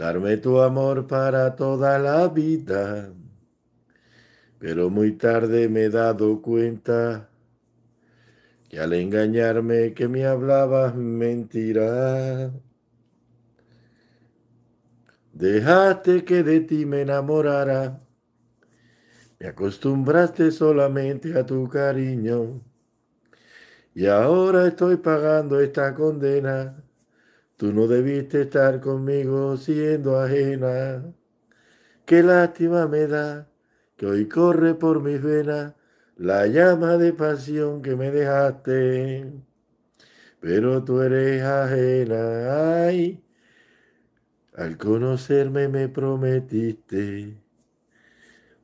Darme tu amor para toda la vida. Pero muy tarde me he dado cuenta que al engañarme que me hablabas mentira. Dejaste que de ti me enamorara. Me acostumbraste solamente a tu cariño. Y ahora estoy pagando esta condena. Tú no debiste estar conmigo siendo ajena. Qué lástima me da que hoy corre por mis venas la llama de pasión que me dejaste. Pero tú eres ajena. Ay, al conocerme me prometiste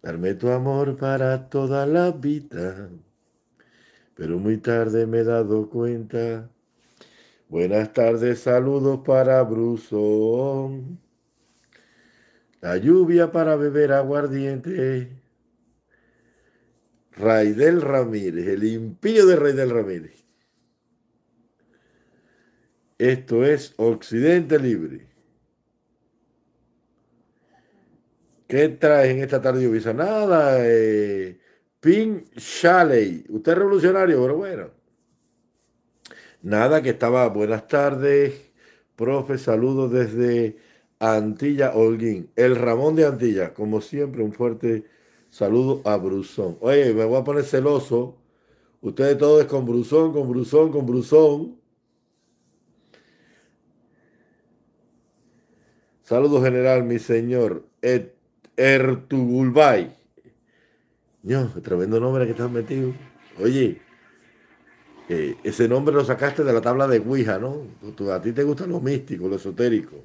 darme tu amor para toda la vida. Pero muy tarde me he dado cuenta Buenas tardes, saludos para Brusón. La lluvia para beber aguardiente. Raidel Ramírez, el impío de Raidel Ramírez. Esto es Occidente Libre. ¿Qué traes en esta tarde lluvia? Nada. Eh, Pin Usted es revolucionario, pero bueno. Nada, que estaba. Buenas tardes, profe. Saludos desde Antilla Holguín. El Ramón de Antilla. Como siempre, un fuerte saludo a Brusón. Oye, me voy a poner celoso. Ustedes todos con Brusón, con Brusón, con Brusón. Saludos, general, mi señor. Et, Ertugulbay. No, tremendo nombre que están metido. Oye, ese nombre lo sacaste de la tabla de Ouija, ¿no? a ti te gusta lo místico, lo esotérico.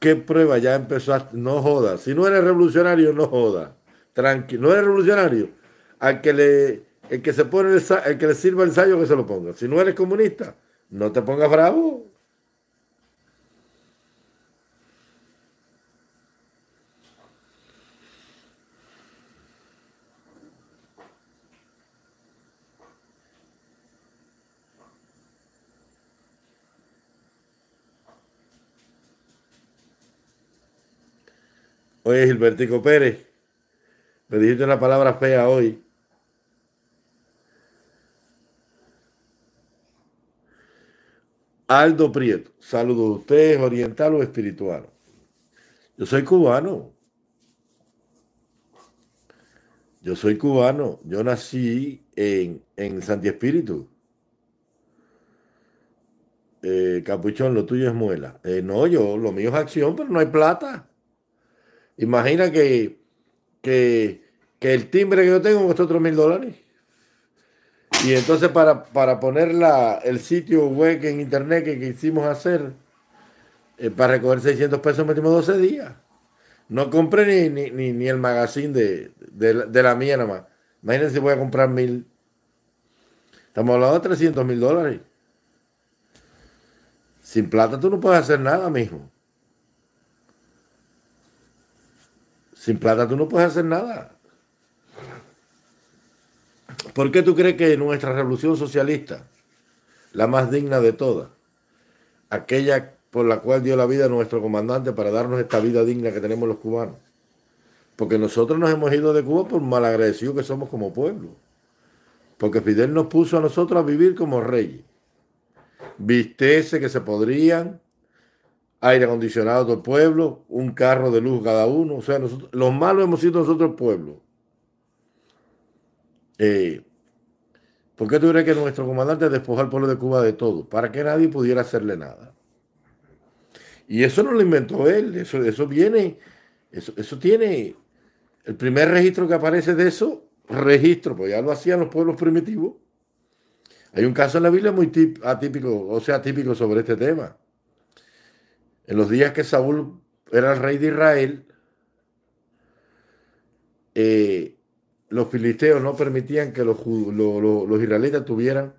¿Qué prueba? Ya empezaste. No jodas. Si no eres revolucionario, no joda. Tranquilo. No eres revolucionario. Al que le, que se pone que le sirva el ensayo, que se lo ponga. Si no eres comunista, no te pongas bravo. Oye, Gilbertico Pérez, me dijiste una palabra fea hoy. Aldo Prieto, saludos a ustedes, oriental o espiritual. Yo soy cubano. Yo soy cubano. Yo nací en, en Santi Espíritu. Eh, Capuchón, lo tuyo es muela. Eh, no, yo, lo mío es acción, pero no hay plata. Imagina que, que, que el timbre que yo tengo costó otros mil dólares. Y entonces para, para poner el sitio web en internet que quisimos hacer, eh, para recoger 600 pesos metimos 12 días. No compré ni, ni, el magazine de, de, la, de, la mía nada más. Imagínense si voy a comprar mil. Estamos hablando de 300 mil dólares. Sin plata tú no puedes hacer nada mismo. Sin plata tú no puedes hacer nada. ¿Por qué tú crees que nuestra revolución socialista, la más digna de todas, aquella por la cual dio la vida nuestro comandante para darnos esta vida digna que tenemos los cubanos? Porque nosotros nos hemos ido de Cuba por malagradecidos que somos como pueblo. Porque Fidel nos puso a nosotros a vivir como reyes. Vistece que se podrían, aire acondicionado todo el pueblo, un carro de luz cada uno. O sea, nosotros, los malos hemos sido nosotros el pueblo. Eh, ¿Por qué tuviera que nuestro comandante despojar al pueblo de Cuba de todo? Para que nadie pudiera hacerle nada. Y eso no lo inventó él, eso, viene, eso, eso tiene, el primer registro que aparece de eso, registro, pues ya lo hacían los pueblos primitivos. Hay un caso en la Biblia muy atípico, o sea, atípico sobre este tema en los días que Saúl era el rey de Israel, eh, los filisteos no permitían que los, los israelitas tuvieran,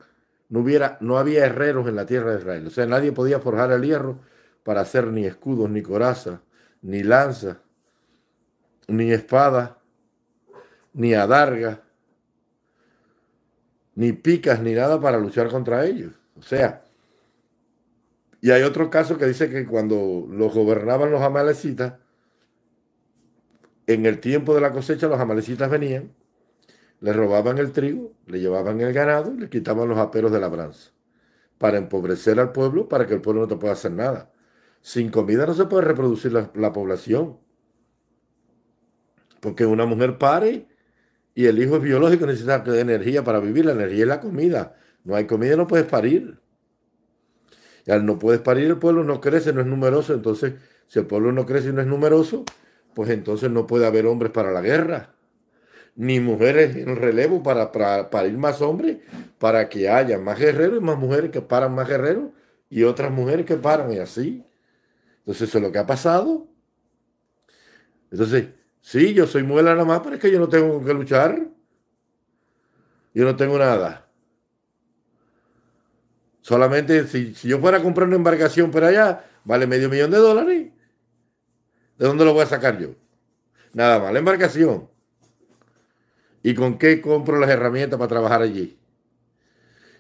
no, hubiera, no había herreros en la tierra de Israel. O sea, nadie podía forjar el hierro para hacer ni escudos, ni corazas, ni lanzas, ni espadas, ni adargas, ni picas, ni nada para luchar contra ellos. O sea, y hay otro caso que dice que cuando los gobernaban los amalecitas, en el tiempo de la cosecha los amalecitas venían, le robaban el trigo, le llevaban el ganado, le quitaban los aperos de labranza, para empobrecer al pueblo, para que el pueblo no te pueda hacer nada. Sin comida no se puede reproducir la, población, porque una mujer pare y el hijo es biológico, necesita energía para vivir, la energía es la comida. No hay comida, no puedes parir ya no puedes parir, el pueblo no crece, no es numeroso. Entonces, si el pueblo no crece y no es numeroso, pues entonces no puede haber hombres para la guerra, ni mujeres en relevo para, para, más hombres, para que haya más guerreros y más mujeres que paran más guerreros y otras mujeres que paran y así. Entonces, eso es lo que ha pasado. Entonces, sí, yo soy muela nada más, pero es que yo no tengo que luchar. Yo no tengo nada. Solamente si, yo fuera a comprar una embarcación para allá, vale medio millón de dólares. ¿De dónde lo voy a sacar yo? Nada más, la embarcación. ¿Y con qué compro las herramientas para trabajar allí?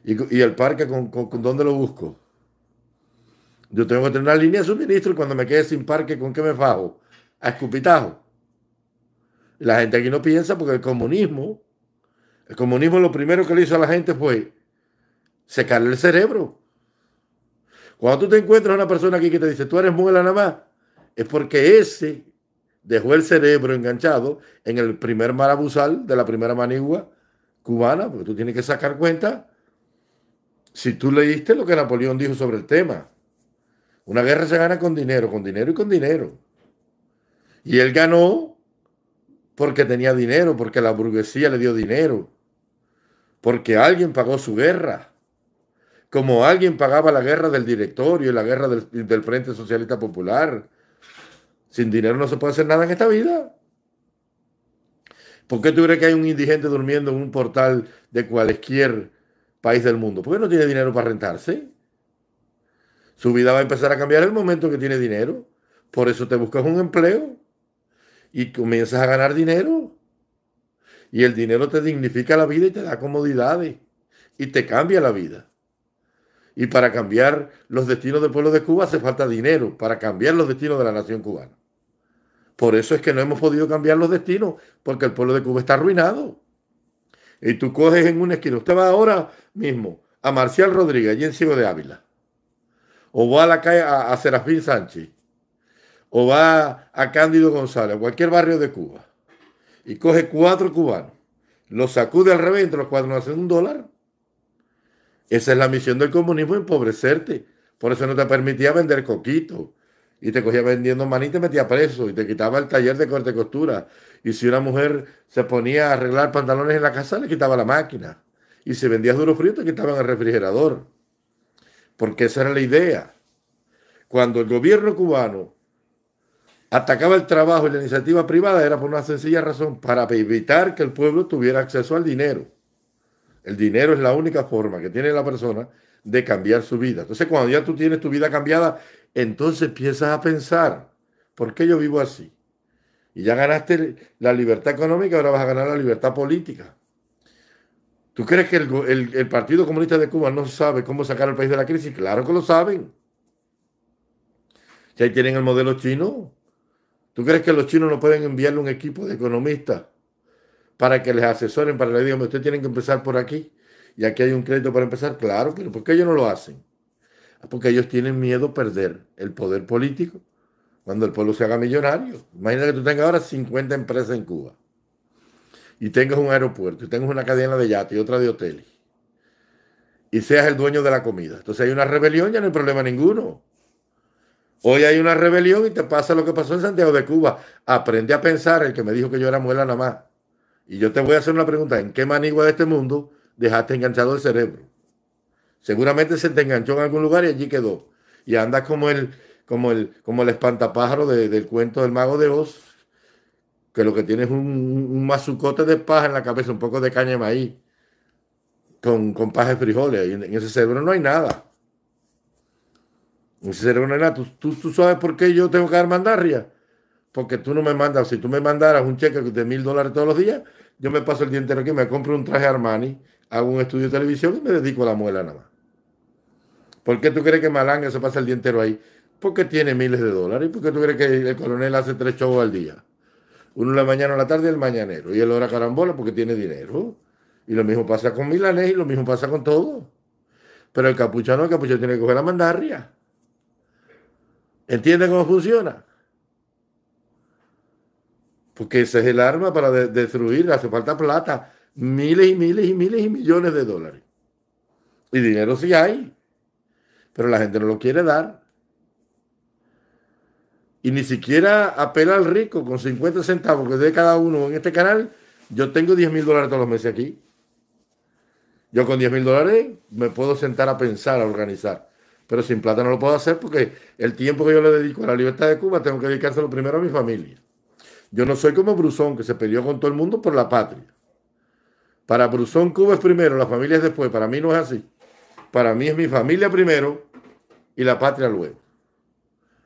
¿Y, el parque con, con dónde lo busco? Yo tengo que tener una línea de suministro y cuando me quede sin parque, ¿con qué me fajo? A escupitajo. La gente aquí no piensa porque el comunismo, el comunismo lo primero que le hizo a la gente fue secarle el cerebro. Cuando tú te encuentras una persona aquí que te dice, tú eres muela nada más, es porque ese dejó el cerebro enganchado en el primer marabuzal de la primera manigua cubana, porque tú tienes que sacar cuenta si tú leíste lo que Napoleón dijo sobre el tema. Una guerra se gana con dinero, con dinero y con dinero. Y él ganó porque tenía dinero, porque la burguesía le dio dinero, porque alguien pagó su guerra como alguien pagaba la guerra del directorio y la guerra del, Frente Socialista Popular. Sin dinero no se puede hacer nada en esta vida. ¿Por qué tú crees que hay un indigente durmiendo en un portal de cualquier país del mundo? Porque no tiene dinero para rentarse. Su vida va a empezar a cambiar el momento que tiene dinero. Por eso te buscas un empleo y comienzas a ganar dinero. Y el dinero te dignifica la vida y te da comodidades y te cambia la vida. Y para cambiar los destinos del pueblo de Cuba hace falta dinero, para cambiar los destinos de la nación cubana. Por eso es que no hemos podido cambiar los destinos, porque el pueblo de Cuba está arruinado. Y tú coges en una esquina, usted va ahora mismo a Marcial Rodríguez, allí en Ciego de Ávila, o va a la calle a, Serafín Sánchez, o va a Cándido González, a cualquier barrio de Cuba, y coge cuatro cubanos, los sacude al revés, entre los cuatro no hacen un dólar, esa es la misión del comunismo, empobrecerte. Por eso no te permitía vender coquito. Y te cogía vendiendo maní y te metía preso. Y te quitaba el taller de corte y costura. Y si una mujer se ponía a arreglar pantalones en la casa, le quitaba la máquina. Y si vendías duro frío, te quitaban el refrigerador. Porque esa era la idea. Cuando el gobierno cubano atacaba el trabajo y la iniciativa privada, era por una sencilla razón, para evitar que el pueblo tuviera acceso al dinero. El dinero es la única forma que tiene la persona de cambiar su vida. Entonces, cuando ya tú tienes tu vida cambiada, entonces empiezas a pensar, ¿por qué yo vivo así? Y ya ganaste la libertad económica, ahora vas a ganar la libertad política. ¿Tú crees que el, Partido Comunista de Cuba no sabe cómo sacar al país de la crisis? Claro que lo saben. Si ahí tienen el modelo chino, ¿tú crees que los chinos no pueden enviarle un equipo de economistas para que les asesoren, para que les digan, ustedes tienen que empezar por aquí y aquí hay un crédito para empezar. Claro, pero ¿por qué ellos no lo hacen? Ah, porque ellos tienen miedo a perder el poder político cuando el pueblo se haga millonario. Imagina que tú tengas ahora 50 empresas en Cuba y tengas un aeropuerto y tengas una cadena de yates y otra de hoteles y seas el dueño de la comida. Entonces hay una rebelión, ya no hay problema ninguno. Hoy hay una rebelión y te pasa lo que pasó en Santiago de Cuba. Aprende a pensar, el que me dijo que yo era muela nada más. Y yo te voy a hacer una pregunta, ¿en qué manigua de este mundo dejaste enganchado el cerebro? Seguramente se te enganchó en algún lugar y allí quedó. Y andas como el, como el, como el espantapájaro del cuento del mago de Oz, que lo que tiene es un, mazucote de paja en la cabeza, un poco de caña de maíz, con, con paja de frijoles. Y en, ese cerebro no hay nada. En ese cerebro no hay nada. ¿Tú, sabes por qué yo tengo que dar mandarria? porque tú no me mandas, si tú me mandaras un cheque de mil dólares todos los días, yo me paso el día entero aquí, me compro un traje Armani, hago un estudio de televisión y me dedico a la muela nada más. ¿Por qué tú crees que Malanga se pasa el día entero ahí? Porque tiene miles de dólares. ¿Y por qué tú crees que el coronel hace tres shows al día? Uno en la mañana, en la tarde, el mañanero. Y el hora carambola porque tiene dinero. Y lo mismo pasa con Milanés y lo mismo pasa con todo. Pero el capuchano, el capuchano tiene que coger la mandarria. ¿Entienden cómo funciona? porque ese es el arma para destruir, hace falta plata, miles y miles y miles y millones de dólares. Y dinero sí hay, pero la gente no lo quiere dar. Y ni siquiera apela al rico con 50 centavos que dé cada uno en este canal. Yo tengo 10 mil dólares todos los meses aquí. Yo con 10 mil dólares me puedo sentar a pensar, a organizar. Pero sin plata no lo puedo hacer porque el tiempo que yo le dedico a la libertad de Cuba tengo que dedicárselo primero a mi familia. Yo no soy como Brusón, que se peleó con todo el mundo por la patria. Para Brusón, Cuba es primero, la familia es después. Para mí no es así. Para mí es mi familia primero y la patria luego.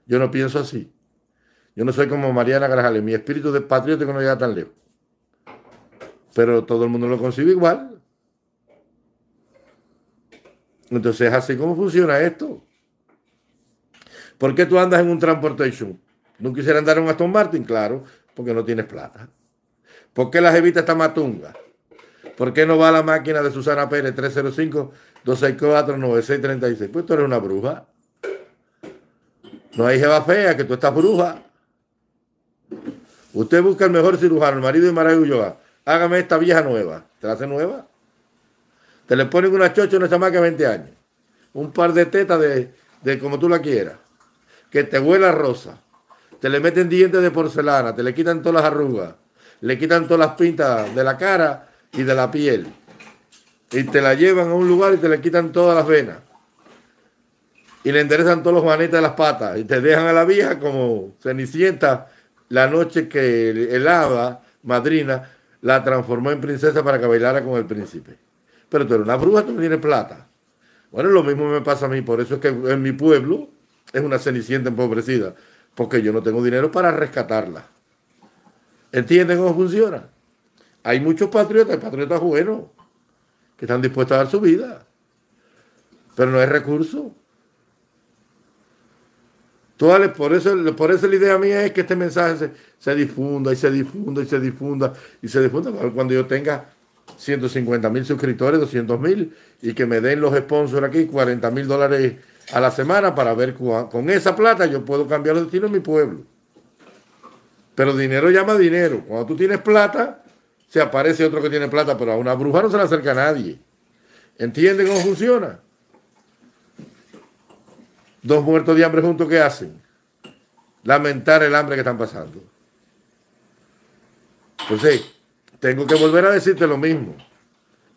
Yo no pienso así. Yo no soy como Mariana Grajales. Mi espíritu de patriótico no llega tan lejos. Pero todo el mundo lo concibe igual. Entonces, así como funciona esto. ¿Por qué tú andas en un transportation? ¿No quisiera andar en un Aston Martin? Claro, porque no tienes plata. ¿Por qué la jevita está matunga? ¿Por qué no va a la máquina de Susana Pérez 305-264-9636? Pues tú eres una bruja. No hay jeva fea, que tú estás bruja. Usted busca el mejor cirujano, el marido de María Ulloa. Hágame esta vieja nueva. ¿Te hace nueva? Te le ponen una chocha no una más que 20 años. Un par de tetas de, de como tú la quieras. Que te huela rosa te le meten dientes de porcelana, te le quitan todas las arrugas, le quitan todas las pintas de la cara y de la piel. Y te la llevan a un lugar y te le quitan todas las venas. Y le enderezan todos los manetas de las patas. Y te dejan a la vieja como cenicienta la noche que el hada madrina la transformó en princesa para que bailara con el príncipe. Pero tú eres una bruja, tú no tienes plata. Bueno, lo mismo me pasa a mí, por eso es que en mi pueblo es una cenicienta empobrecida porque yo no tengo dinero para rescatarla. ¿Entienden cómo funciona? Hay muchos patriotas, patriotas buenos, que están dispuestos a dar su vida, pero no hay recursos. Por eso, por eso la idea mía es que este mensaje se, se difunda y se difunda y se difunda y se difunda cuando yo tenga 150 mil suscriptores, 200 mil y que me den los sponsors aquí, 40 mil dólares a la semana para ver con esa plata yo puedo cambiar los destinos de mi pueblo. Pero dinero llama dinero. Cuando tú tienes plata, se aparece otro que tiene plata, pero a una bruja no se le acerca a nadie. ¿Entienden cómo funciona? Dos muertos de hambre juntos, ¿qué hacen? Lamentar el hambre que están pasando. Entonces, tengo que volver a decirte lo mismo.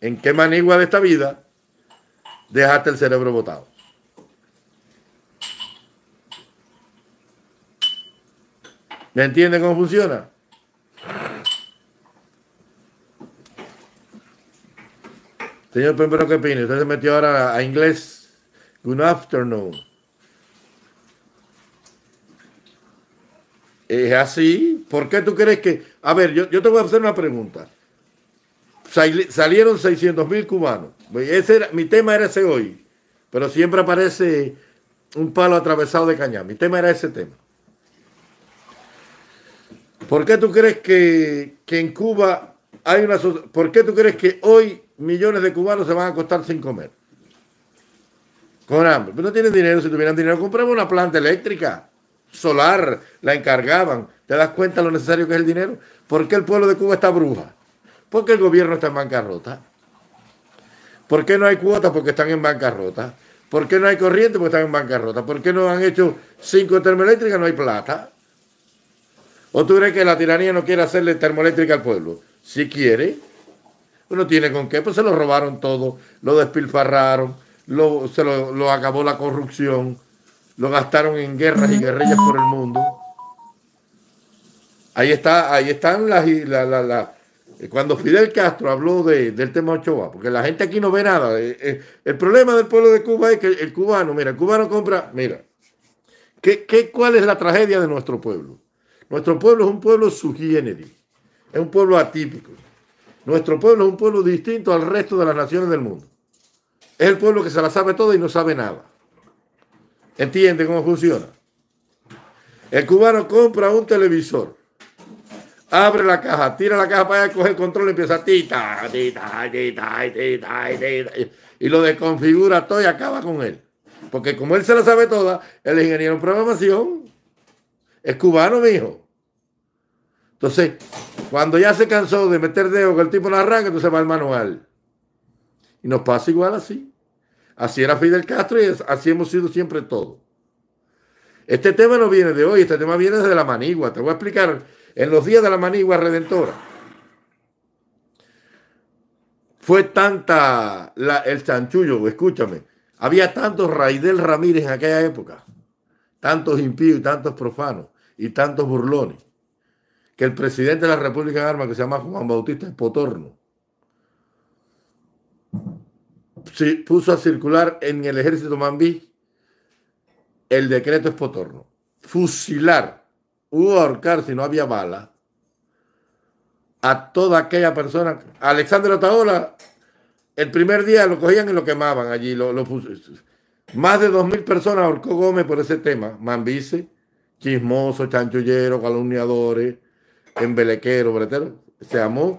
¿En qué manigua de esta vida dejaste el cerebro botado? ¿Me entiende cómo funciona? Señor ¿qué Pines, usted se metió ahora a inglés. Good afternoon. ¿Es así? ¿Por qué tú crees que...? A ver, yo, yo te voy a hacer una pregunta. Salieron 600.000 mil cubanos. Ese mi tema era ese hoy, pero siempre aparece un palo atravesado de caña. Mi tema era ese tema. ¿Por qué tú crees que, en Cuba hay una... ¿Por qué tú crees que hoy millones de cubanos se van a acostar sin comer? Con hambre. Pero pues no tienen dinero. Si tuvieran dinero, Compramos una planta eléctrica, solar, la encargaban. ¿Te das cuenta lo necesario que es el dinero? ¿Por qué el pueblo de Cuba está bruja? Porque el gobierno está en bancarrota? ¿Por qué no hay cuotas? Porque están en bancarrota. ¿Por qué no hay corriente? Porque están en bancarrota. ¿Por qué no han hecho cinco termoeléctricas? No hay plata. ¿O tú crees que la tiranía no quiere hacerle termoeléctrica al pueblo? Si quiere, uno tiene con qué, pues se lo robaron todo, lo despilfarraron, lo, se lo, acabó la corrupción, lo gastaron en guerras y guerrillas por el mundo. Ahí está, ahí están las, la, la, cuando Fidel Castro habló del tema Ochoa, porque la gente aquí no ve nada. Eh, eh, el, problema del pueblo de Cuba es que el, cubano, mira, el cubano compra, mira, ¿qué, qué, cuál es la tragedia de nuestro pueblo? Nuestro pueblo es un pueblo subgénero, es un pueblo atípico. Nuestro pueblo es un pueblo distinto al resto de las naciones del mundo. Es el pueblo que se la sabe todo y no sabe nada. ¿Entiende cómo funciona? El cubano compra un televisor, abre la caja, tira la caja para allá, coge el control y empieza tita, tita, tita, tita, tita, y lo desconfigura todo y acaba con él. Porque como él se la sabe toda, el ingeniero en programación es cubano, hijo. Entonces, cuando ya se cansó de meter dedo que el tipo la arranca, entonces va al manual. Y nos pasa igual así. Así era Fidel Castro y así hemos sido siempre todos. Este tema no viene de hoy, este tema viene desde la manigua. Te voy a explicar en los días de la manigua redentora. Fue tanta el chanchullo, escúchame. Había tantos Raidel Ramírez en aquella época, tantos impíos y tantos profanos, y tantos burlones, que el presidente de la República de Armas, que se llama Juan Bautista Espotorno, puso a circular en el ejército Mambí el decreto Espotorno. Fusilar hubo ahorcar si no había bala a toda aquella persona. Alexander Otaola, el primer día lo cogían y lo quemaban allí. Lo, Más de 2.000 personas ahorcó Gómez por ese tema, Mambice chismosos, chanchulleros, calumniadores, embelequeros, bretero. Se llamó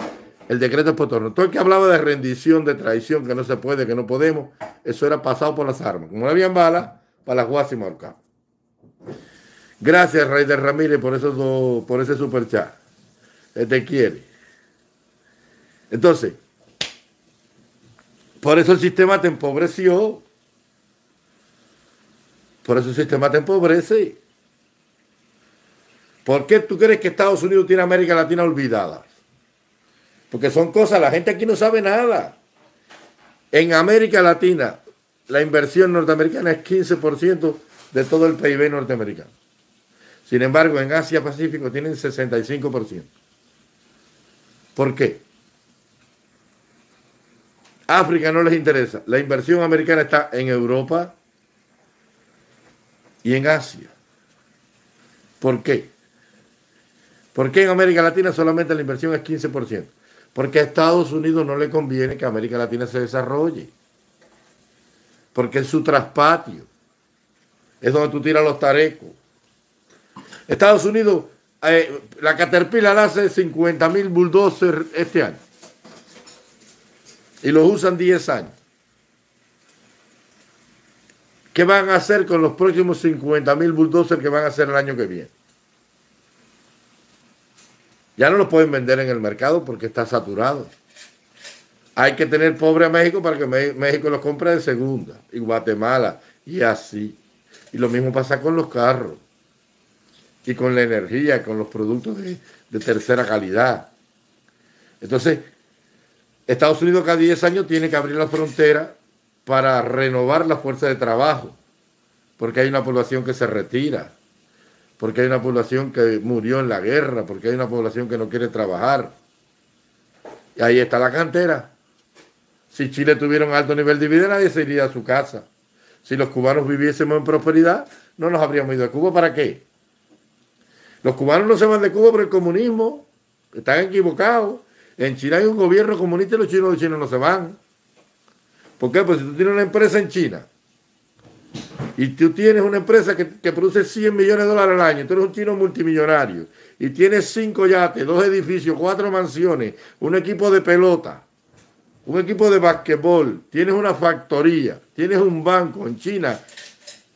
el decreto potorno. Todo el que hablaba de rendición, de traición, que no se puede, que no podemos, eso era pasado por las armas. Como no habían balas, para las guas y marcar. Gracias, Rey de Ramírez, por, esos por ese super chat. te este quiere. Entonces, por eso el sistema te empobreció. Por eso el sistema te empobrece. ¿Por qué tú crees que Estados Unidos tiene América Latina olvidada? Porque son cosas, la gente aquí no sabe nada. En América Latina, la inversión norteamericana es 15% de todo el PIB norteamericano. Sin embargo, en Asia Pacífico tienen 65%. ¿Por qué? África no les interesa. La inversión americana está en Europa y en Asia. ¿Por qué? ¿Por qué en América Latina solamente la inversión es 15%? Porque a Estados Unidos no le conviene que América Latina se desarrolle. Porque es su traspatio. Es donde tú tiras los tarecos. Estados Unidos, eh, la Caterpillar hace 50 mil bulldozers este año. Y los usan 10 años. ¿Qué van a hacer con los próximos 50 mil bulldozers que van a hacer el año que viene? Ya no lo pueden vender en el mercado porque está saturado. Hay que tener pobre a México para que México los compre de segunda. Y Guatemala. Y así. Y lo mismo pasa con los carros. Y con la energía, con los productos de, de tercera calidad. Entonces, Estados Unidos cada 10 años tiene que abrir la frontera para renovar la fuerza de trabajo. Porque hay una población que se retira porque hay una población que murió en la guerra, porque hay una población que no quiere trabajar. Y ahí está la cantera. Si Chile tuviera un alto nivel de vida, nadie se iría a su casa. Si los cubanos viviésemos en prosperidad, no nos habríamos ido a Cuba. ¿Para qué? Los cubanos no se van de Cuba por el comunismo. Están equivocados. En China hay un gobierno comunista y los chinos, de chinos no se van. ¿Por qué? Pues si tú tienes una empresa en China y tú tienes una empresa que, produce 100 millones de dólares al año, tú eres un chino multimillonario y tienes cinco yates, dos edificios, cuatro mansiones, un equipo de pelota, un equipo de basquetbol, tienes una factoría, tienes un banco en China.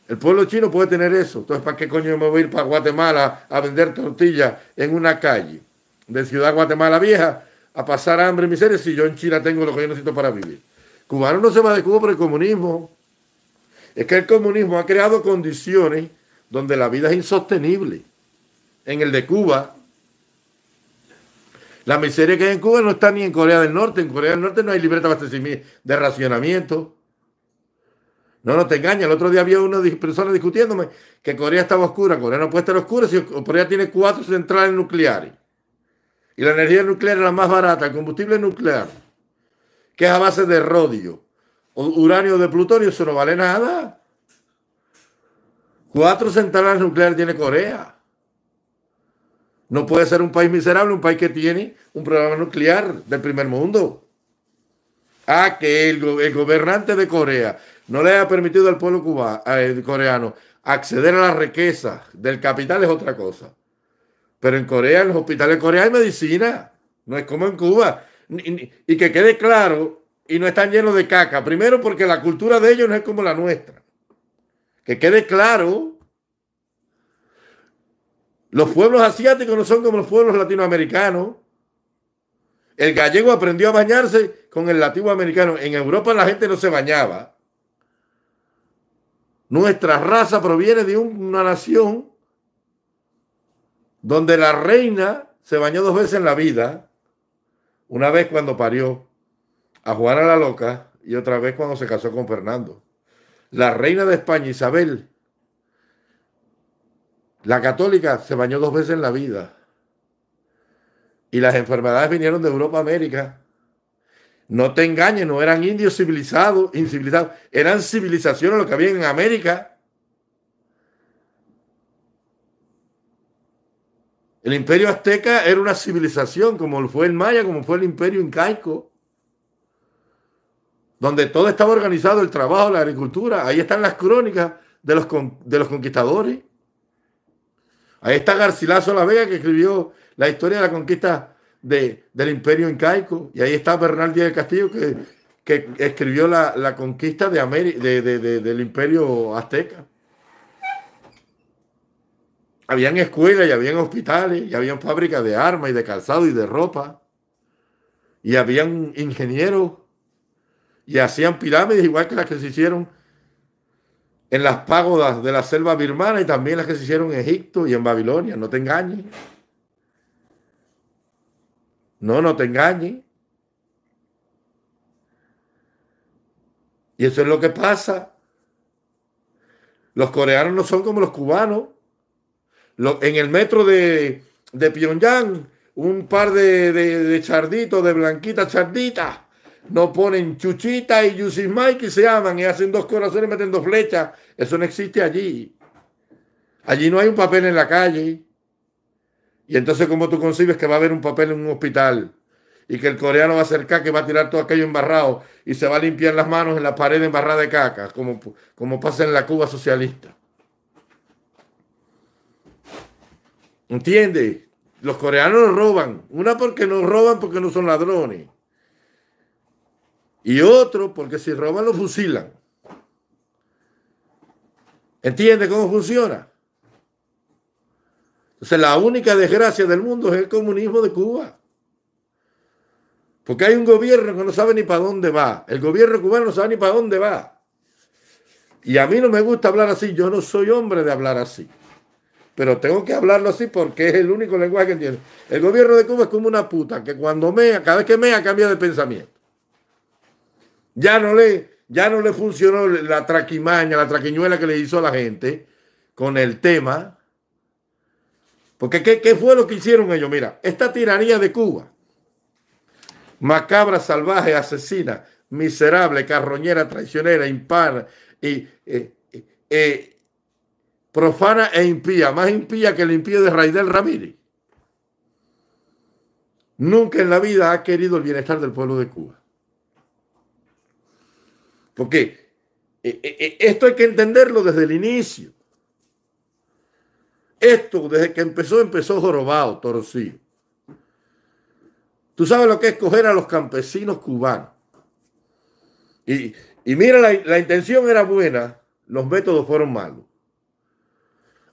El pueblo chino puede tener eso. Entonces, ¿para qué coño me voy a ir para Guatemala a vender tortillas en una calle de Ciudad Guatemala Vieja a pasar hambre y miseria si yo en China tengo lo que yo necesito para vivir? Cubano no se va de Cuba por el comunismo es que el comunismo ha creado condiciones donde la vida es insostenible. En el de Cuba, la miseria que hay en Cuba no está ni en Corea del Norte. En Corea del Norte no hay libre de abastecimiento, de racionamiento. No, no te engañes. El otro día había una persona discutiéndome que Corea estaba oscura. Corea no puede estar oscura si Corea tiene cuatro centrales nucleares. Y la energía nuclear es la más barata, el combustible nuclear, que es a base de rodio uranio de plutonio, eso no vale nada. Cuatro centrales nucleares tiene Corea. No puede ser un país miserable, un país que tiene un programa nuclear del primer mundo. Ah, que el, gobernante de Corea no le ha permitido al pueblo cubano, eh, coreano acceder a la riqueza del capital es otra cosa. Pero en Corea, en los hospitales Corea hay medicina. No es como en Cuba. Y que quede claro y no están llenos de caca. Primero porque la cultura de ellos no es como la nuestra. Que quede claro, los pueblos asiáticos no son como los pueblos latinoamericanos. El gallego aprendió a bañarse con el latinoamericano En Europa la gente no se bañaba. Nuestra raza proviene de una nación donde la reina se bañó dos veces en la vida. Una vez cuando parió a jugar a la loca y otra vez cuando se casó con Fernando. La reina de España, Isabel, la católica, se bañó dos veces en la vida. Y las enfermedades vinieron de Europa a América. No te engañes, no eran indios civilizados, incivilizados, eran civilizaciones lo que había en América. El imperio azteca era una civilización, como fue el maya, como fue el imperio incaico donde todo estaba organizado, el trabajo, la agricultura. Ahí están las crónicas de los, de los conquistadores. Ahí está Garcilaso La Vega, que escribió la historia de la conquista del imperio incaico. Y ahí está Bernal Díaz del Castillo, que, que escribió la, conquista de, del imperio azteca. Habían escuelas y habían hospitales y habían fábricas de armas y de calzado y de ropa. Y habían ingenieros y hacían pirámides igual que las que se hicieron en las pagodas de la selva birmana y también las que se hicieron en Egipto y en Babilonia. No te engañes. No, no te engañes. Y eso es lo que pasa. Los coreanos no son como los cubanos. en el metro de, de Pyongyang, un par de, de charditos, de blanquitas charditas, no ponen Chuchita y mike y se aman y hacen dos corazones y meten dos flechas. Eso no existe allí. Allí no hay un papel en la calle. Y entonces, ¿cómo tú concibes que va a haber un papel en un hospital? Y que el coreano va a hacer que va a tirar todo aquello embarrado y se va a limpiar las manos en la pared embarrada de caca, como, como pasa en la Cuba socialista. ¿Entiendes? Los coreanos roban. Una porque no roban porque no son ladrones. Y otro porque si roban lo fusilan. ¿Entiende cómo funciona? Entonces la única desgracia del mundo es el comunismo de Cuba. Porque hay un gobierno que no sabe ni para dónde va. El gobierno cubano no sabe ni para dónde va. Y a mí no me gusta hablar así. Yo no soy hombre de hablar así. Pero tengo que hablarlo así porque es el único lenguaje que entiendo. El gobierno de Cuba es como una puta que cuando mea, cada vez que mea, cambia de pensamiento. Ya no le, ya no le funcionó la traquimaña, la traquiñuela que le hizo a la gente con el tema. Porque ¿qué, fue lo que hicieron ellos? Mira, esta tiranía de Cuba, macabra, salvaje, asesina, miserable, carroñera, traicionera, impar y eh, eh, eh, profana e impía, más impía que el impío de Raidel Ramírez. Nunca en la vida ha querido el bienestar del pueblo de Cuba. Porque eh, eh, eh, esto hay que entenderlo desde el inicio. Esto, desde que empezó, empezó jorobado, torcido. Tú sabes lo que es coger a los campesinos cubanos. Y, mira, la, intención era buena, los métodos fueron malos.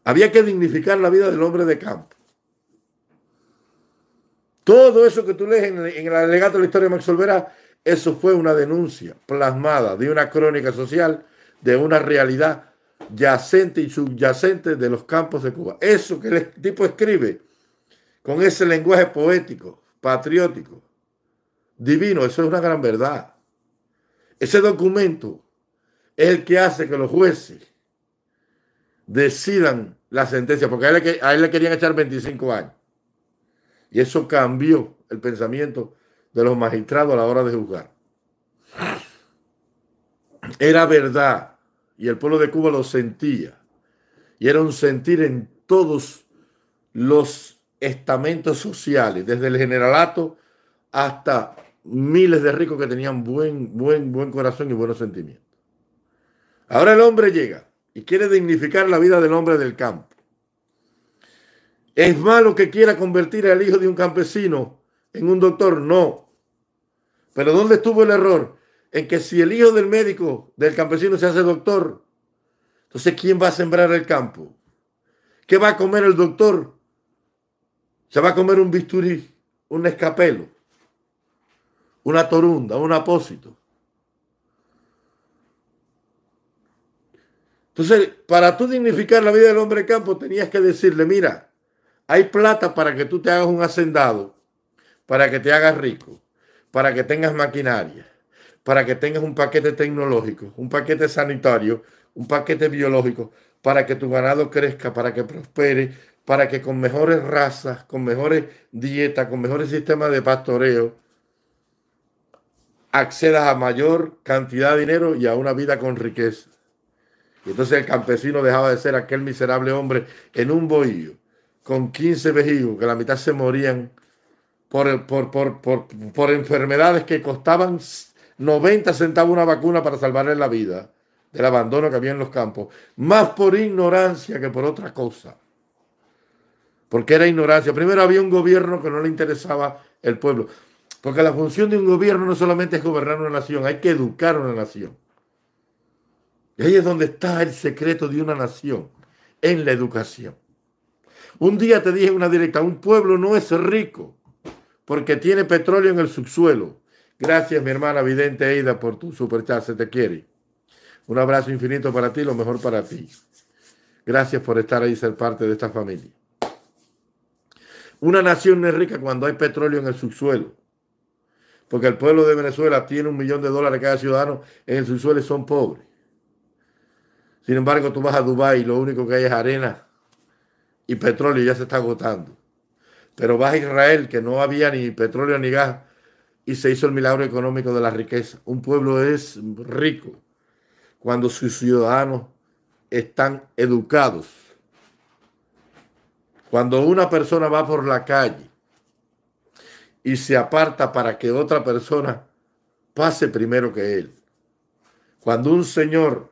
Había que dignificar la vida del hombre de campo. Todo eso que tú lees en, el alegato de la historia de Max eso fue una denuncia plasmada de una crónica social, de una realidad yacente y subyacente de los campos de Cuba. Eso que el tipo escribe con ese lenguaje poético, patriótico, divino, eso es una gran verdad. Ese documento es el que hace que los jueces decidan la sentencia, porque a él, le querían echar 25 años. Y eso cambió el pensamiento de los magistrados a la hora de juzgar. Era verdad y el pueblo de Cuba lo sentía. Y era un sentir en todos los estamentos sociales, desde el generalato hasta miles de ricos que tenían buen, buen, buen corazón y buenos sentimientos. Ahora el hombre llega y quiere dignificar la vida del hombre del campo. Es malo que quiera convertir al hijo de un campesino en un doctor, no. Pero ¿dónde estuvo el error? En que si el hijo del médico, del campesino, se hace doctor, entonces ¿quién va a sembrar el campo? ¿Qué va a comer el doctor? Se va a comer un bisturí, un escapelo, una torunda, un apósito. Entonces, para tú dignificar la vida del hombre campo, tenías que decirle, mira, hay plata para que tú te hagas un hacendado para que te hagas rico, para que tengas maquinaria, para que tengas un paquete tecnológico, un paquete sanitario, un paquete biológico, para que tu ganado crezca, para que prospere, para que con mejores razas, con mejores dietas, con mejores sistemas de pastoreo, accedas a mayor cantidad de dinero y a una vida con riqueza. Y entonces el campesino dejaba de ser aquel miserable hombre en un bohío, con 15 vejigos, que la mitad se morían por, por, por, enfermedades que costaban 90 centavos una vacuna para salvarle la vida, del abandono que había en los campos, más por ignorancia que por otra cosa. Porque era ignorancia. Primero había un gobierno que no le interesaba el pueblo. Porque la función de un gobierno no solamente es gobernar una nación, hay que educar una nación. Y ahí es donde está el secreto de una nación, en la educación. Un día te dije en una directa, un pueblo no es rico porque tiene petróleo en el subsuelo. Gracias, mi hermana Vidente Eida, por tu superchat, se te quiere. Un abrazo infinito para ti, lo mejor para ti. Gracias por estar ahí, ser parte de esta familia. Una nación no es rica cuando hay petróleo en el subsuelo. Porque el pueblo de Venezuela tiene un millón de dólares cada ciudadano en el subsuelo y son pobres. Sin embargo, tú vas a Dubái y lo único que hay es arena y petróleo ya se está agotando. Pero va a Israel, que no había ni petróleo ni gas, y se hizo el milagro económico de la riqueza. Un pueblo es rico cuando sus ciudadanos están educados. Cuando una persona va por la calle y se aparta para que otra persona pase primero que él. Cuando un señor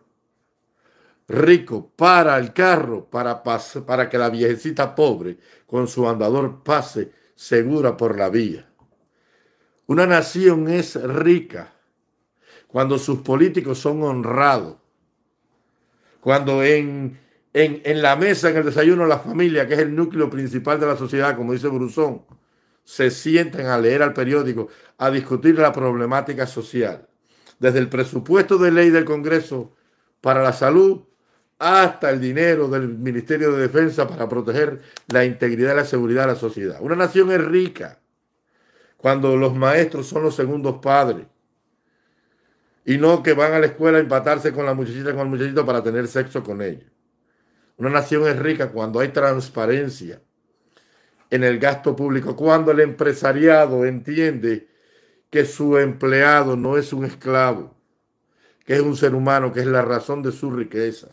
rico para el carro, para, para que la viejecita pobre con su andador pase segura por la vía. Una nación es rica cuando sus políticos son honrados, cuando en, en, la mesa, en el desayuno, la familia, que es el núcleo principal de la sociedad, como dice Brusón, se sienten a leer al periódico, a discutir la problemática social. Desde el presupuesto de ley del Congreso para la salud hasta el dinero del Ministerio de Defensa para proteger la integridad y la seguridad de la sociedad. Una nación es rica cuando los maestros son los segundos padres y no que van a la escuela a empatarse con la muchachita, con el muchachito para tener sexo con ellos. Una nación es rica cuando hay transparencia en el gasto público, cuando el empresariado entiende que su empleado no es un esclavo, que es un ser humano, que es la razón de su riqueza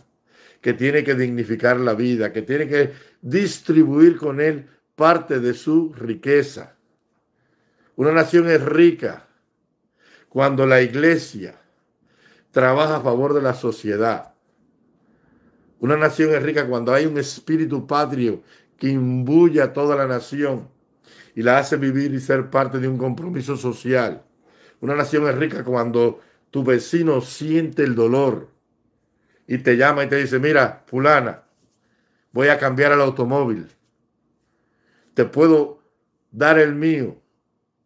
que tiene que dignificar la vida, que tiene que distribuir con él parte de su riqueza. Una nación es rica cuando la iglesia trabaja a favor de la sociedad. Una nación es rica cuando hay un espíritu patrio que imbuya a toda la nación y la hace vivir y ser parte de un compromiso social. Una nación es rica cuando tu vecino siente el dolor y te llama y te dice, mira, fulana, voy a cambiar el automóvil. Te puedo dar el mío.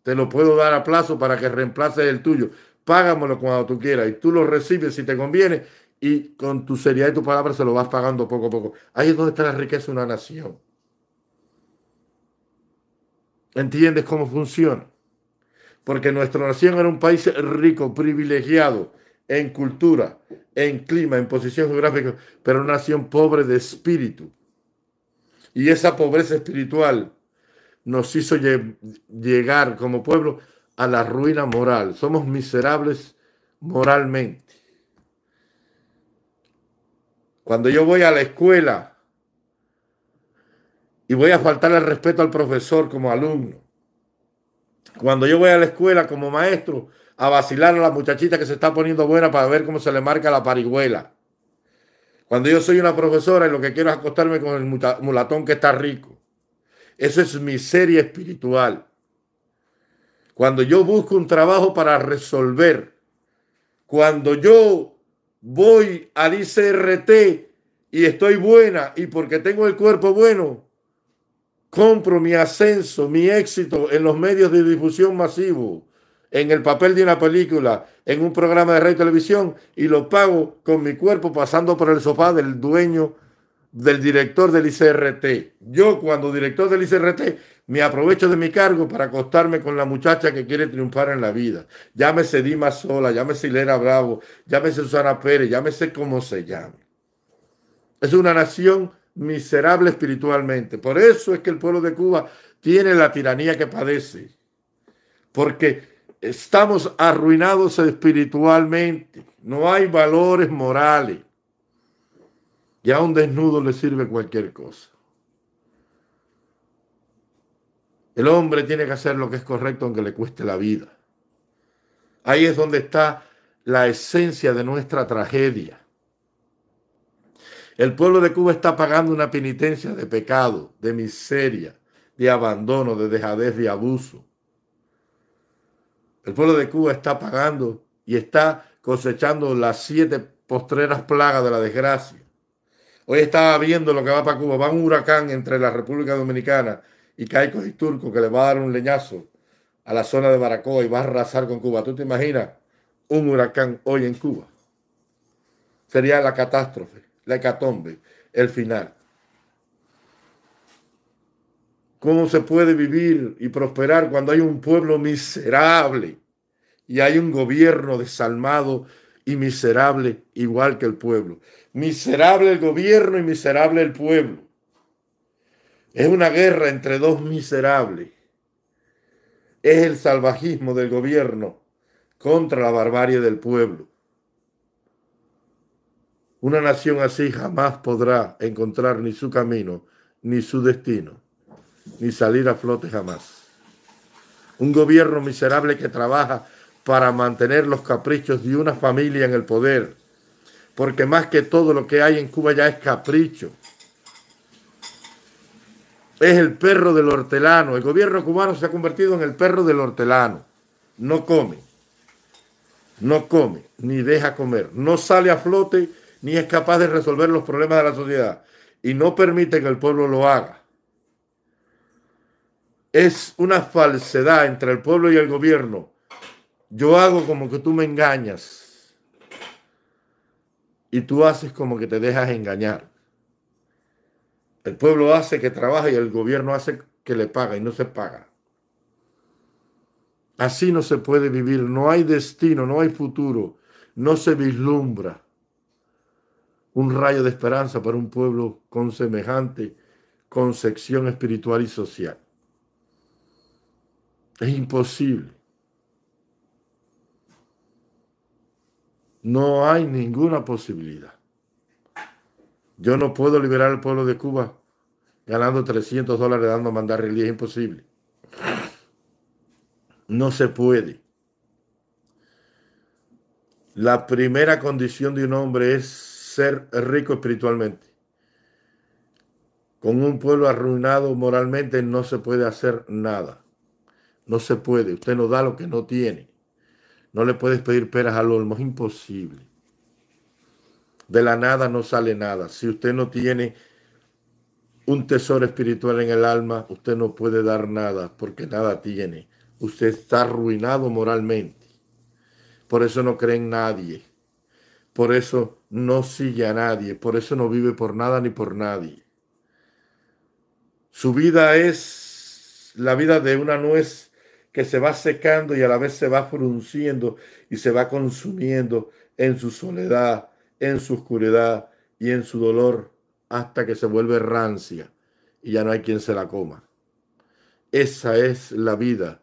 Te lo puedo dar a plazo para que reemplaces el tuyo. Págamelo cuando tú quieras y tú lo recibes si te conviene y con tu seriedad y tu palabra se lo vas pagando poco a poco. Ahí es donde está la riqueza de una nación. ¿Entiendes cómo funciona? Porque nuestra nación era un país rico, privilegiado, en cultura, en clima, en posición geográfica, pero una nación pobre de espíritu. Y esa pobreza espiritual nos hizo llegar como pueblo a la ruina moral. Somos miserables moralmente. Cuando yo voy a la escuela y voy a faltar el respeto al profesor como alumno, cuando yo voy a la escuela como maestro a vacilar a la muchachita que se está poniendo buena para ver cómo se le marca la parihuela. Cuando yo soy una profesora y lo que quiero es acostarme con el mulatón que está rico. Eso es mi serie espiritual. Cuando yo busco un trabajo para resolver, cuando yo voy al ICRT y estoy buena y porque tengo el cuerpo bueno, compro mi ascenso, mi éxito en los medios de difusión masivo en el papel de una película, en un programa de radio y televisión, y lo pago con mi cuerpo pasando por el sofá del dueño, del director del ICRT. Yo cuando director del ICRT me aprovecho de mi cargo para acostarme con la muchacha que quiere triunfar en la vida. Llámese Dima Sola, llámese Hilera Bravo, llámese Susana Pérez, llámese como se llame. Es una nación miserable espiritualmente. Por eso es que el pueblo de Cuba tiene la tiranía que padece. Porque estamos arruinados espiritualmente, no hay valores morales. Y a un desnudo le sirve cualquier cosa. El hombre tiene que hacer lo que es correcto aunque le cueste la vida. Ahí es donde está la esencia de nuestra tragedia. El pueblo de Cuba está pagando una penitencia de pecado, de miseria, de abandono, de dejadez, de abuso. El pueblo de Cuba está pagando y está cosechando las siete postreras plagas de la desgracia. Hoy estaba viendo lo que va para Cuba. Va un huracán entre la República Dominicana y Caicos y Turco que le va a dar un leñazo a la zona de Baracoa y va a arrasar con Cuba. ¿Tú te imaginas un huracán hoy en Cuba? Sería la catástrofe, la hecatombe, el final. ¿Cómo se puede vivir y prosperar cuando hay un pueblo miserable y hay un gobierno desalmado y miserable igual que el pueblo? Miserable el gobierno y miserable el pueblo. Es una guerra entre dos miserables. Es el salvajismo del gobierno contra la barbarie del pueblo. Una nación así jamás podrá encontrar ni su camino ni su destino ni salir a flote jamás. Un gobierno miserable que trabaja para mantener los caprichos de una familia en el poder, porque más que todo lo que hay en Cuba ya es capricho. Es el perro del hortelano. El gobierno cubano se ha convertido en el perro del hortelano. No come, no come, ni deja comer, no sale a flote, ni es capaz de resolver los problemas de la sociedad y no permite que el pueblo lo haga es una falsedad entre el pueblo y el gobierno. Yo hago como que tú me engañas y tú haces como que te dejas engañar. El pueblo hace que trabaje y el gobierno hace que le paga y no se paga. Así no se puede vivir, no hay destino, no hay futuro, no se vislumbra un rayo de esperanza para un pueblo con semejante concepción espiritual y social. Es imposible. No hay ninguna posibilidad. Yo no puedo liberar al pueblo de Cuba ganando 300 dólares dando relieve. Es imposible. No se puede. La primera condición de un hombre es ser rico espiritualmente. Con un pueblo arruinado moralmente no se puede hacer nada. No se puede. Usted no da lo que no tiene. No le puedes pedir peras al olmo. Es imposible. De la nada no sale nada. Si usted no tiene un tesoro espiritual en el alma, usted no puede dar nada porque nada tiene. Usted está arruinado moralmente. Por eso no cree en nadie. Por eso no sigue a nadie. Por eso no vive por nada ni por nadie. Su vida es la vida de una nuez que se va secando y a la vez se va frunciendo y se va consumiendo en su soledad, en su oscuridad y en su dolor hasta que se vuelve rancia y ya no hay quien se la coma. Esa es la vida.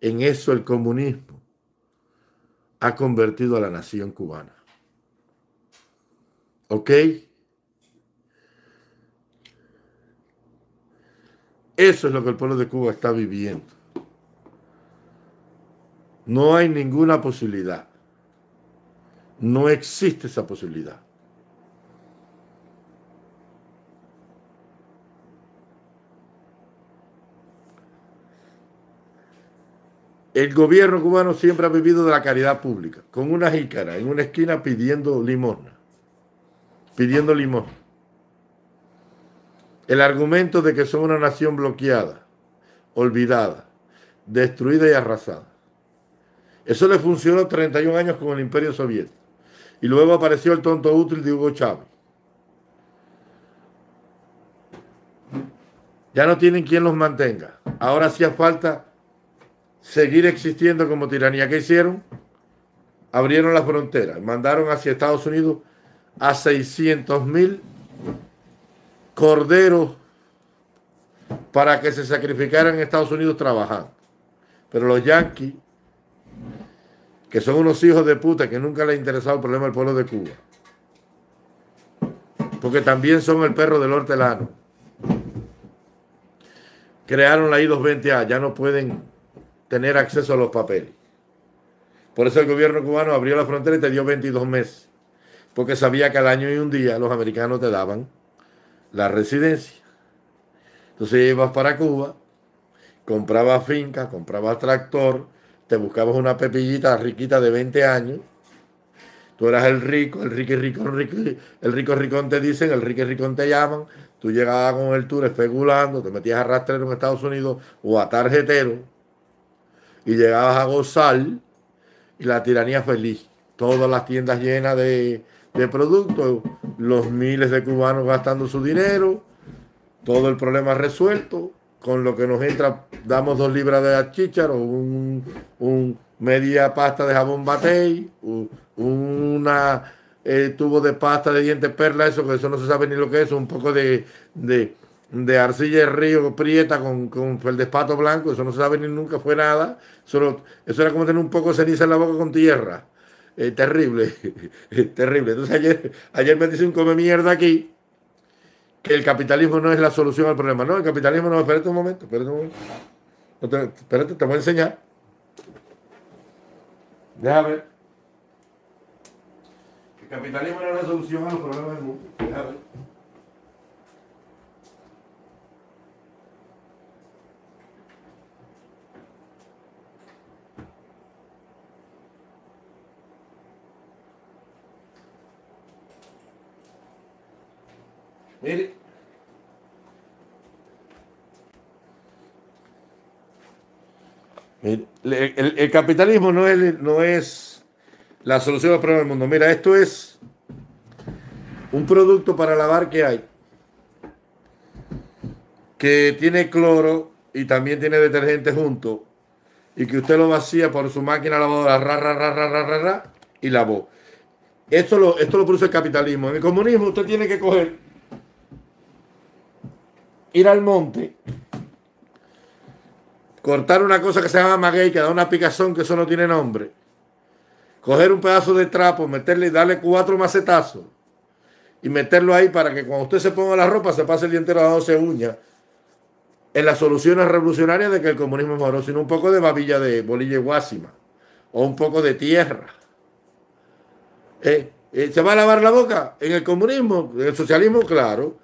En eso el comunismo ha convertido a la nación cubana. ¿Ok? Eso es lo que el pueblo de Cuba está viviendo. No hay ninguna posibilidad. No existe esa posibilidad. El gobierno cubano siempre ha vivido de la caridad pública, con una jícara en una esquina pidiendo limosna. Pidiendo limosna. El argumento de que son una nación bloqueada, olvidada, destruida y arrasada. Eso le funcionó 31 años con el imperio soviético. Y luego apareció el tonto útil de Hugo Chávez. Ya no tienen quien los mantenga. Ahora hacía falta seguir existiendo como tiranía. ¿Qué hicieron? Abrieron las fronteras. Mandaron hacia Estados Unidos a 600.000 mil corderos para que se sacrificaran en Estados Unidos trabajando. Pero los yanquis que son unos hijos de puta que nunca le ha interesado el problema del pueblo de Cuba. Porque también son el perro del hortelano. Crearon la I-220A, ya no pueden tener acceso a los papeles. Por eso el gobierno cubano abrió la frontera y te dio 22 meses. Porque sabía que al año y un día los americanos te daban la residencia. Entonces ibas para Cuba, comprabas finca, comprabas tractor, te buscabas una pepillita riquita de 20 años, tú eras el rico, el rico el rico, el rico ricón te dicen, el rico ricón te llaman, tú llegabas con el tour especulando, te metías a rastrero en Estados Unidos o a tarjetero y llegabas a gozar y la tiranía feliz. Todas las tiendas llenas de, de productos, los miles de cubanos gastando su dinero, todo el problema resuelto, con lo que nos entra, damos dos libras de chichar un, un media pasta de jabón batey, un, una eh, tubo de pasta de dientes perla, eso que eso no se sabe ni lo que es, un poco de, arcilla de río prieta con, el despato blanco, eso no se sabe ni nunca fue nada, solo, eso era como tener un poco de ceniza en la boca con tierra. terrible, terrible. Entonces ayer, ayer me dice un come mierda aquí, que el capitalismo no es la solución al problema. No, el capitalismo no, espérate un momento, espérate un momento. espérate, te voy a enseñar. Déjame ver. El capitalismo no es la solución a los problemas del mundo. Déjame ver. Mire, El, el, capitalismo no es, no es la solución al problema del mundo. Mira, esto es un producto para lavar que hay, que tiene cloro y también tiene detergente junto, y que usted lo vacía por su máquina lavadora, ra, ra, ra, ra y lavó. Esto lo, esto lo produce el capitalismo. En el comunismo usted tiene que coger ir al monte, cortar una cosa que se llama maguey, que da una picazón, que eso no tiene nombre, coger un pedazo de trapo, meterle y darle cuatro macetazos y meterlo ahí para que cuando usted se ponga la ropa se pase el día entero 12 uñas en las soluciones revolucionarias de que el comunismo moró, sino un poco de babilla de bolilla y guásima o un poco de tierra. Eh, eh, ¿Se va a lavar la boca? En el comunismo, en el socialismo, claro,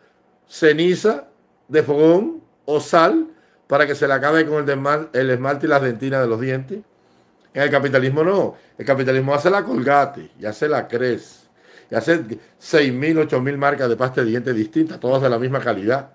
ceniza de fogón o sal para que se le acabe con el, el esmalte y las dentinas de los dientes. En el capitalismo no. El capitalismo hace la colgate y hace la crees Y hace 6.000, 8.000 marcas de pasta de dientes distintas, todas de la misma calidad.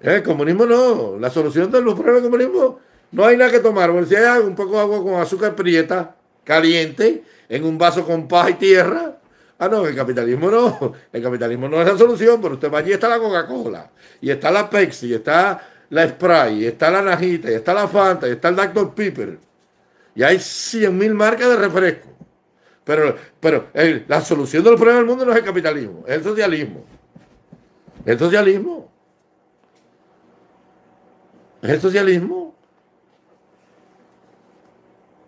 En ¿Eh? el comunismo no. La solución de los problemas del comunismo no hay nada que tomar. si hay un poco de agua con azúcar prieta, caliente, en un vaso con paja y tierra, Ah, no, el capitalismo no. El capitalismo no es la solución, pero usted va allí, está la Coca-Cola, y está la Pepsi, y está la Sprite, y está la Najita, y está la Fanta, y está el Dr. Piper. Y hay 100.000 marcas de refresco. Pero, pero la solución del problema del mundo no es el capitalismo, es el socialismo. El socialismo. El socialismo.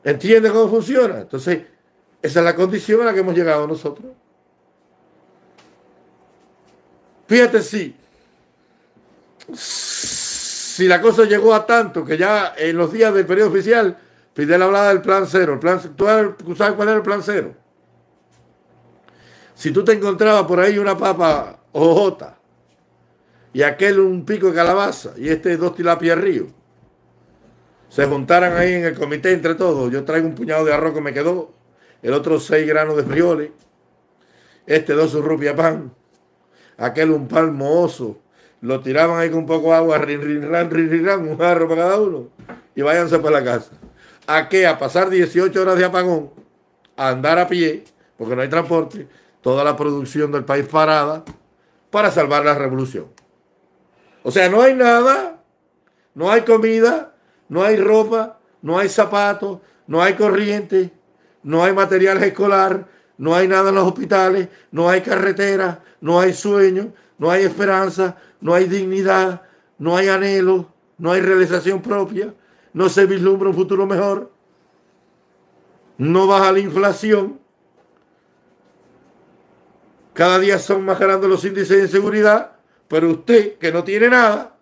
¿Entiende cómo funciona? Entonces, esa es la condición a la que hemos llegado nosotros. Fíjate si, si la cosa llegó a tanto que ya en los días del periodo oficial, la habla del plan cero. El plan, ¿Tú sabes cuál era el plan cero? Si tú te encontrabas por ahí una papa ojota y aquel un pico de calabaza y este dos tilapias río, se juntaran ahí en el comité entre todos, yo traigo un puñado de arroz que me quedó, el otro seis granos de frioles, este dos rupias pan, aquel un palmo oso, lo tiraban ahí con un poco de agua, rin, rin, ran, rin, rin, ran, un jarro para cada uno, y váyanse para la casa. ¿A qué? A pasar 18 horas de apagón, a andar a pie, porque no hay transporte, toda la producción del país parada, para salvar la revolución. O sea, no hay nada, no hay comida, no hay ropa, no hay zapatos, no hay corriente, no hay material escolar, no hay nada en los hospitales, no hay carretera, no hay sueño, no hay esperanza, no hay dignidad, no hay anhelo, no hay realización propia, no se vislumbra un futuro mejor, no baja la inflación. Cada día son más grandes los índices de inseguridad, pero usted que no tiene nada,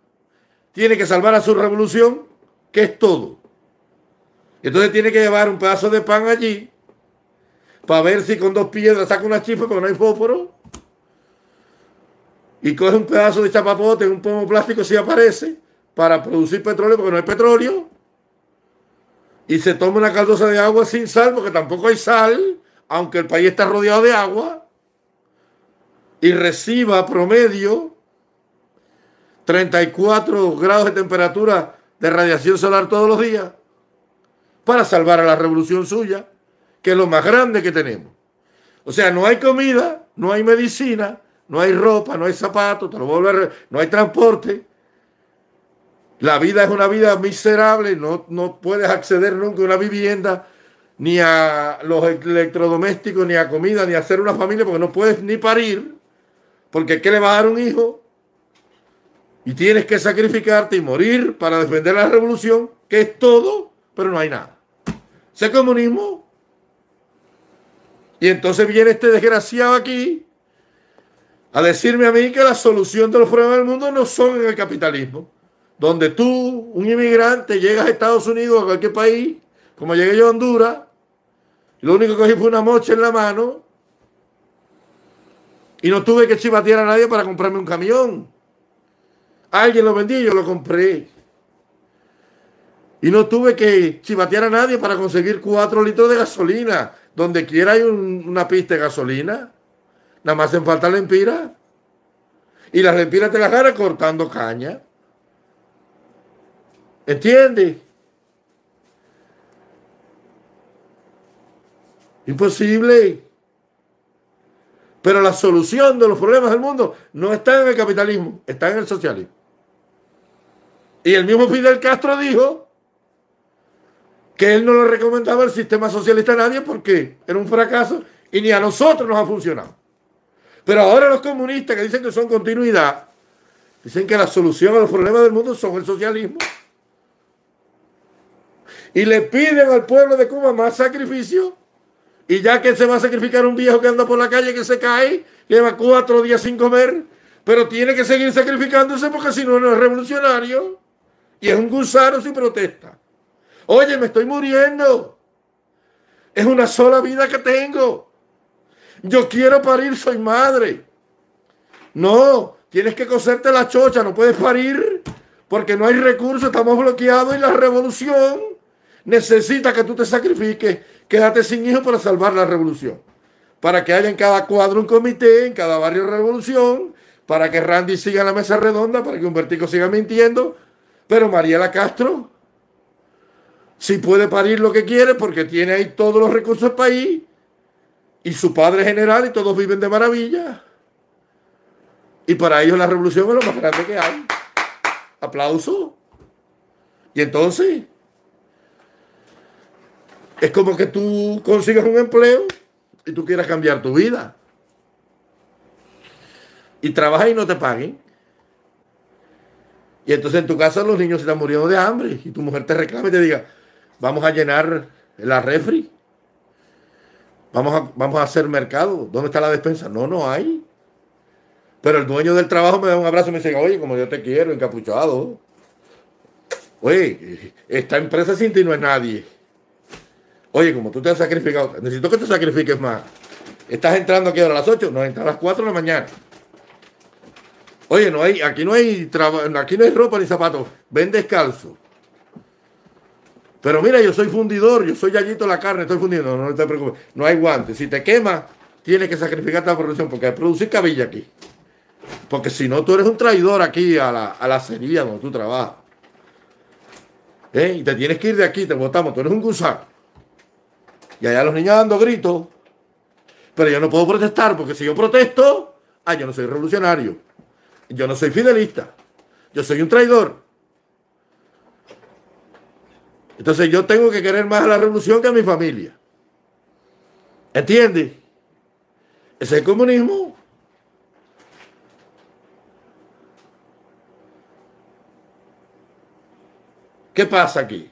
tiene que salvar a su revolución, que es todo. Entonces tiene que llevar un pedazo de pan allí para ver si con dos piedras saca una chispa porque no hay fósforo. Y coge un pedazo de chapapote, un pomo plástico si aparece, para producir petróleo porque no hay petróleo. Y se toma una caldosa de agua sin sal porque tampoco hay sal, aunque el país está rodeado de agua. Y reciba promedio 34 grados de temperatura de radiación solar todos los días para salvar a la revolución suya que es lo más grande que tenemos. O sea, no hay comida, no hay medicina, no hay ropa, no hay zapatos, te lo no hay transporte. La vida es una vida miserable, no, no puedes acceder nunca a una vivienda, ni a los electrodomésticos, ni a comida, ni a hacer una familia, porque no puedes ni parir, porque que le va a dar un hijo? Y tienes que sacrificarte y morir para defender la revolución, que es todo, pero no hay nada. Ese comunismo y entonces viene este desgraciado aquí a decirme a mí que la solución de los problemas del mundo no son en el capitalismo, donde tú, un inmigrante, llegas a Estados Unidos, o a cualquier país, como llegué yo a Honduras, lo único que cogí fue una mocha en la mano, y no tuve que chivatear a nadie para comprarme un camión. Alguien lo vendía y yo lo compré. Y no tuve que chivatear a nadie para conseguir cuatro litros de gasolina donde quiera hay una pista de gasolina. Nada más hacen falta la empira Y las lempiras te las ganas cortando caña. ¿Entiendes? Imposible. Pero la solución de los problemas del mundo no está en el capitalismo, está en el socialismo. Y el mismo Fidel Castro dijo que él no lo recomendaba el sistema socialista a nadie porque era un fracaso y ni a nosotros nos ha funcionado. Pero ahora los comunistas que dicen que son continuidad, dicen que la solución a los problemas del mundo son el socialismo. Y le piden al pueblo de Cuba más sacrificio. Y ya que se va a sacrificar un viejo que anda por la calle que se cae, lleva cuatro días sin comer, pero tiene que seguir sacrificándose porque si no, no es revolucionario. Y es un gusano sin protesta. Oye, me estoy muriendo. Es una sola vida que tengo. Yo quiero parir, soy madre. No, tienes que coserte la chocha, no puedes parir porque no hay recursos, estamos bloqueados y la revolución necesita que tú te sacrifiques. Quédate sin hijos para salvar la revolución. Para que haya en cada cuadro un comité, en cada barrio revolución, para que Randy siga en la mesa redonda, para que Humbertico siga mintiendo. Pero Mariela Castro si puede parir lo que quiere porque tiene ahí todos los recursos del país y su padre general y todos viven de maravilla. Y para ellos la revolución es lo más grande que hay. Aplauso. Y entonces, es como que tú consigas un empleo y tú quieras cambiar tu vida. Y trabajas y no te paguen. Y entonces en tu casa los niños están muriendo de hambre y tu mujer te reclama y te diga, vamos a llenar la refri. Vamos a, vamos a hacer mercado. ¿Dónde está la despensa? No, no hay. Pero el dueño del trabajo me da un abrazo y me dice, oye, como yo te quiero, encapuchado. Oye, esta empresa sin ti no es nadie. Oye, como tú te has sacrificado, necesito que te sacrifiques más. ¿Estás entrando aquí a las 8? No, entra a las 4 de la mañana. Oye, no hay, aquí no hay aquí no hay ropa ni zapatos. Ven descalzo. Pero mira, yo soy fundidor, yo soy Yayito la carne, estoy fundiendo, no, te preocupes, no hay guantes. Si te quema, tienes que sacrificar la producción porque hay que producir cabilla aquí. Porque si no, tú eres un traidor aquí a la, a la acería donde tú trabajas. ¿Eh? Y te tienes que ir de aquí, te botamos, tú eres un gusano. Y allá los niños dando gritos. Pero yo no puedo protestar porque si yo protesto, ah, yo no soy revolucionario. Yo no soy fidelista. Yo soy un traidor. Entonces yo tengo que querer más a la revolución que a mi familia. ¿Entiendes? Ese es el comunismo. ¿Qué pasa aquí?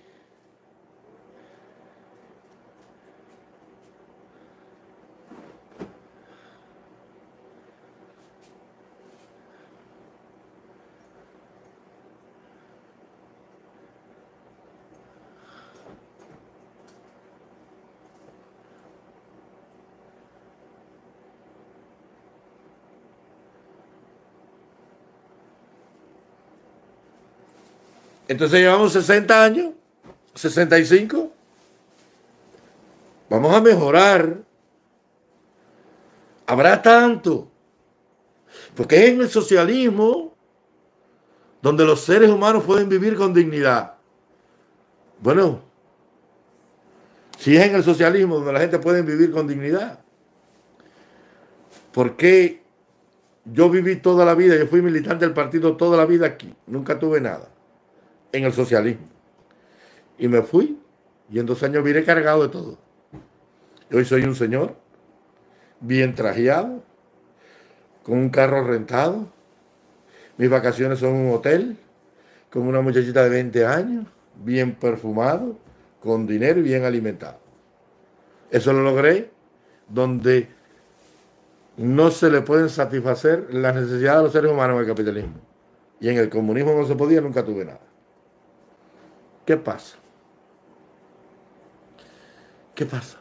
Entonces llevamos 60 años, 65. Vamos a mejorar. Habrá tanto. Porque es en el socialismo donde los seres humanos pueden vivir con dignidad. Bueno, si es en el socialismo donde la gente puede vivir con dignidad, porque yo viví toda la vida, yo fui militante del partido toda la vida aquí, nunca tuve nada? en el socialismo. Y me fui y en dos años vine cargado de todo. Hoy soy un señor bien trajeado, con un carro rentado. Mis vacaciones son un hotel, con una muchachita de 20 años, bien perfumado, con dinero y bien alimentado. Eso lo logré donde no se le pueden satisfacer las necesidades de los seres humanos en el capitalismo. Y en el comunismo no se podía, nunca tuve nada. ¿Qué pasa? ¿Qué pasa?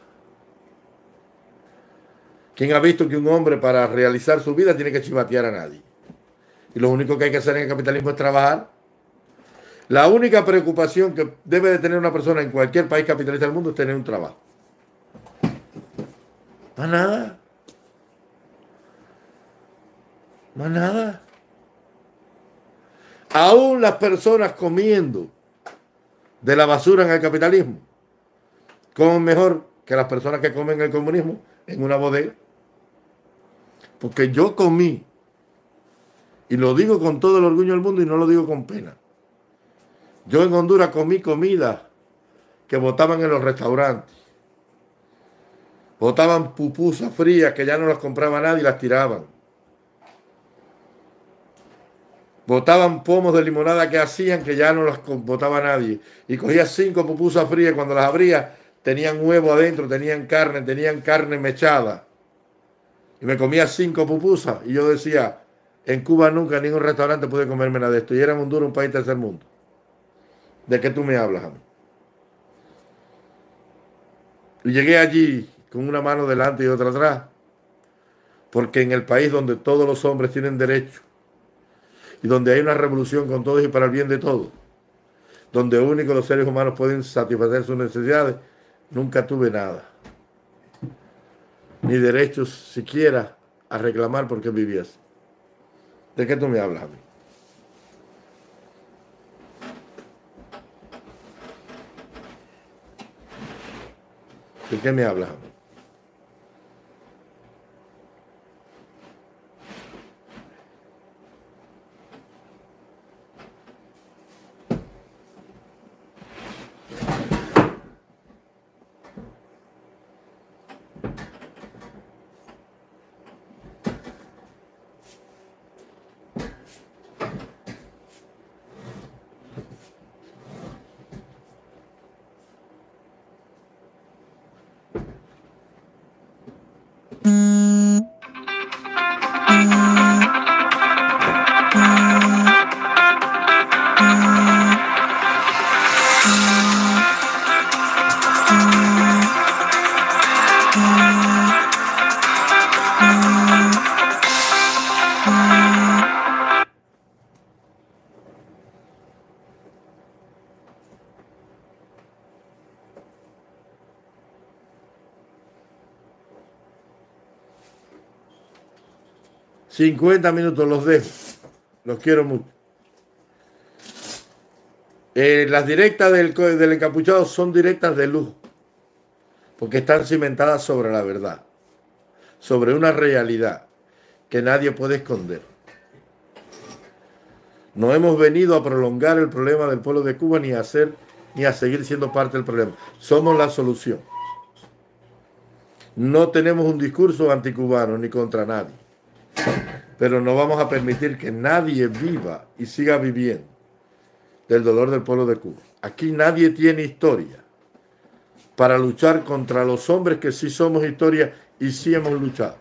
¿Quién ha visto que un hombre para realizar su vida tiene que chivatear a nadie? Y lo único que hay que hacer en el capitalismo es trabajar. La única preocupación que debe de tener una persona en cualquier país capitalista del mundo es tener un trabajo. Más nada. Más nada. Aún las personas comiendo de la basura en el capitalismo. Comen mejor que las personas que comen el comunismo en una bodega. Porque yo comí, y lo digo con todo el orgullo del mundo y no lo digo con pena. Yo en Honduras comí comida que botaban en los restaurantes. Botaban pupusas frías que ya no las compraba nadie y las tiraban botaban pomos de limonada que hacían que ya no los botaba nadie. Y cogía cinco pupusas frías cuando las abría, tenían huevo adentro, tenían carne, tenían carne mechada. Y me comía cinco pupusas y yo decía, en Cuba nunca en ningún restaurante pude comerme nada de esto. Y era Honduras un país tercer mundo. ¿De qué tú me hablas Y llegué allí con una mano delante y otra atrás. Porque en el país donde todos los hombres tienen derecho y donde hay una revolución con todos y para el bien de todos, donde únicos los seres humanos pueden satisfacer sus necesidades, nunca tuve nada, ni derechos siquiera a reclamar porque vivías. ¿De qué tú me hablas a ¿De qué me hablas a 50 minutos, los dejo. Los quiero mucho. Eh, las directas del, encapuchado son directas de luz, porque están cimentadas sobre la verdad, sobre una realidad que nadie puede esconder. No hemos venido a prolongar el problema del pueblo de Cuba ni ni a seguir siendo parte del problema. Somos la solución. No tenemos un discurso anticubano ni contra nadie pero no vamos a permitir que nadie viva y siga viviendo del dolor del pueblo de Cuba. Aquí nadie tiene historia para luchar contra los hombres que sí somos historia y sí hemos luchado.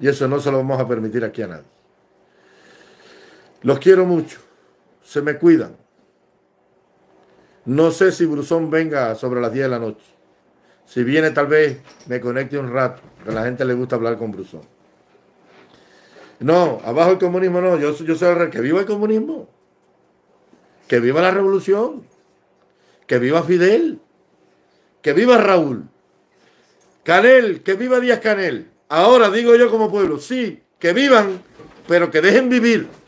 Y eso no se lo vamos a permitir aquí a nadie. Los quiero mucho. Se me cuidan. No sé si Brusón venga sobre las 10 de la noche. Si viene, tal vez me conecte un rato, a la gente le gusta hablar con Brusón. No, abajo el comunismo no. Yo, yo soy el que viva el comunismo. Que viva la revolución. Que viva Fidel. Que viva Raúl. Canel, que viva Díaz Canel. Ahora digo yo como pueblo, sí, que vivan, pero que dejen vivir.